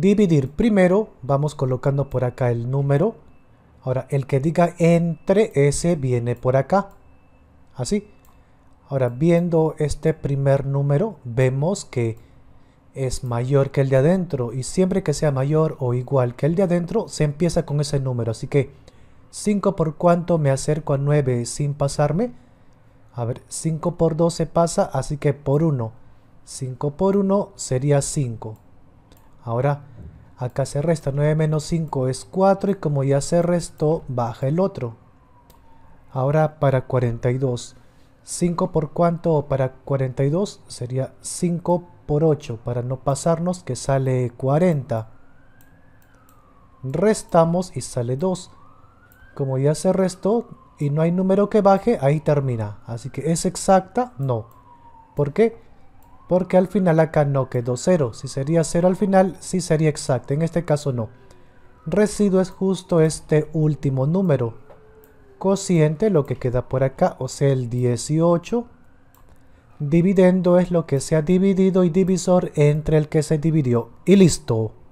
dividir primero, vamos colocando por acá el número. Ahora, el que diga entre ese viene por acá. Así. Ahora, viendo este primer número, vemos que es mayor que el de adentro. Y siempre que sea mayor o igual que el de adentro, se empieza con ese número. Así que 5 por cuánto me acerco a 9 sin pasarme. A ver, 5 por 2 se pasa, así que por 1. 5 por 1 sería 5. Ahora, acá se resta. 9 menos 5 es 4 y como ya se restó, baja el otro. Ahora para 42. 5 por cuánto para 42 sería 5 por 8 para no pasarnos que sale 40. Restamos y sale 2. Como ya se restó y no hay número que baje, ahí termina. Así que es exacta, no. ¿Por qué? porque al final acá no quedó 0. Si sería 0 al final, sí sería exacto. En este caso no. Residuo es justo este último número. Cociente, lo que queda por acá, o sea el 18. Dividendo es lo que se ha dividido y divisor entre el que se dividió. Y listo.